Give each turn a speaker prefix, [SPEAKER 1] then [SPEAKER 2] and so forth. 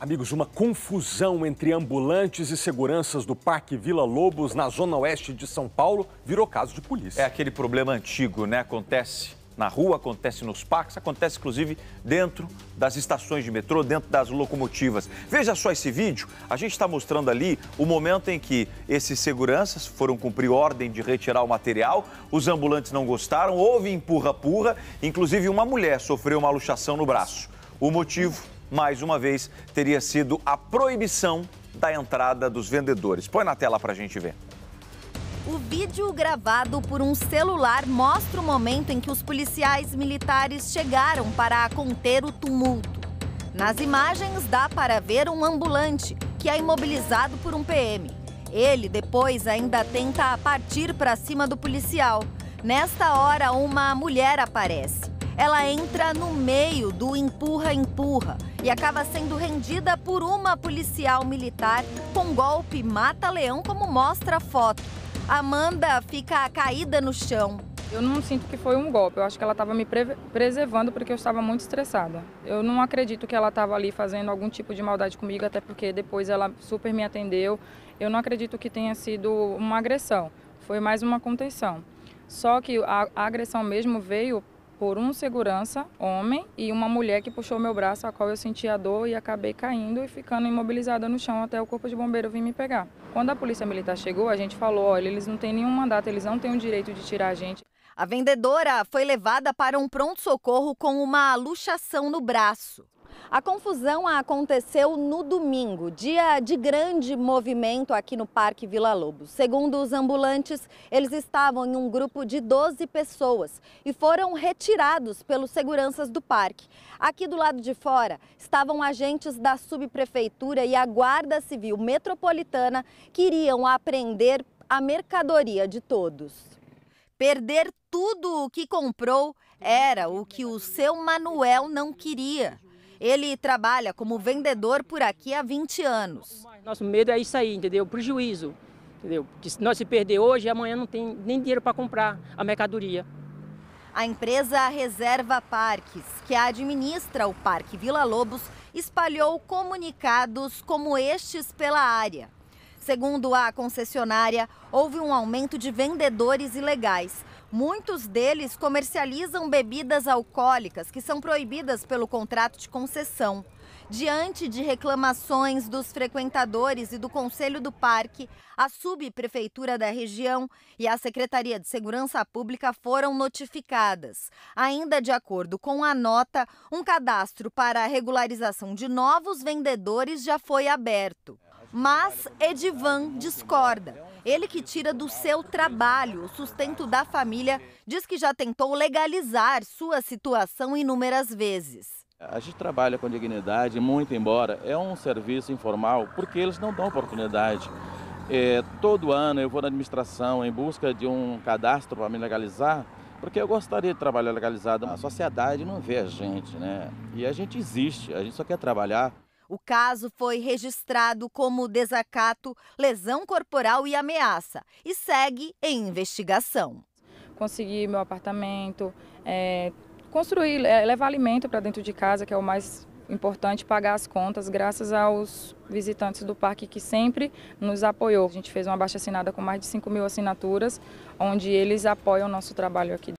[SPEAKER 1] Amigos, uma confusão entre ambulantes e seguranças do Parque Vila Lobos, na zona oeste de São Paulo, virou caso de polícia. É aquele problema antigo, né? Acontece na rua, acontece nos parques, acontece inclusive dentro das estações de metrô, dentro das locomotivas. Veja só esse vídeo, a gente está mostrando ali o momento em que esses seguranças foram cumprir ordem de retirar o material, os ambulantes não gostaram, houve empurra-purra, inclusive uma mulher sofreu uma luxação no braço. O motivo mais uma vez, teria sido a proibição da entrada dos vendedores. Põe na tela para a gente ver.
[SPEAKER 2] O vídeo gravado por um celular mostra o momento em que os policiais militares chegaram para conter o tumulto. Nas imagens dá para ver um ambulante que é imobilizado por um PM. Ele depois ainda tenta partir para cima do policial. Nesta hora, uma mulher aparece ela entra no meio do empurra-empurra e acaba sendo rendida por uma policial militar com golpe mata-leão, como mostra a foto. Amanda fica caída no chão. Eu não sinto que foi um golpe, eu acho
[SPEAKER 3] que ela estava me pre preservando porque eu estava muito estressada. Eu não acredito que ela estava ali fazendo algum tipo de maldade comigo, até porque depois ela super me atendeu. Eu não acredito que tenha sido uma agressão, foi mais uma contenção. Só que a, a agressão mesmo veio por um segurança, homem, e uma mulher que puxou meu braço, a qual eu senti a dor e acabei caindo e ficando imobilizada no chão até o corpo de bombeiro vir me pegar. Quando a polícia militar chegou, a gente
[SPEAKER 2] falou: olha, eles não têm nenhum mandato, eles não têm o direito de tirar a gente. A vendedora foi levada para um pronto-socorro com uma luxação no braço. A confusão aconteceu no domingo, dia de grande movimento aqui no Parque Vila Lobos. Segundo os ambulantes, eles estavam em um grupo de 12 pessoas e foram retirados pelos seguranças do parque. Aqui do lado de fora estavam agentes da subprefeitura e a Guarda Civil Metropolitana que iriam apreender a mercadoria de todos. Perder tudo o que comprou era o que o seu Manuel não queria. Ele trabalha como vendedor por aqui há 20 anos. Nosso medo é isso aí, entendeu? Prejuízo. Entendeu? Que se nós se perder hoje, amanhã não tem nem dinheiro para comprar a mercadoria. A empresa Reserva Parques, que administra o Parque Vila Lobos, espalhou comunicados como estes pela área. Segundo a concessionária, houve um aumento de vendedores ilegais Muitos deles comercializam bebidas alcoólicas que são proibidas pelo contrato de concessão. Diante de reclamações dos frequentadores e do Conselho do Parque, a subprefeitura da região e a Secretaria de Segurança Pública foram notificadas. Ainda de acordo com a nota, um cadastro para a regularização de novos vendedores já foi aberto. Mas Edivan discorda. Ele que tira do seu trabalho o sustento da família, diz que já tentou legalizar sua situação inúmeras vezes.
[SPEAKER 4] A gente trabalha com dignidade, muito embora é um serviço informal, porque eles não dão oportunidade. É, todo ano eu vou na administração em busca de um cadastro para me legalizar, porque eu gostaria de trabalhar legalizado. A sociedade não vê a gente, né? E a gente existe, a gente só quer trabalhar.
[SPEAKER 2] O caso foi registrado como desacato, lesão corporal e ameaça e segue em investigação. Consegui meu apartamento,
[SPEAKER 3] é, construir, é, levar alimento para dentro de casa, que é o mais importante pagar as contas, graças aos visitantes do parque que sempre nos apoiou. A gente fez uma baixa assinada com mais de 5 mil assinaturas, onde eles apoiam o nosso trabalho aqui.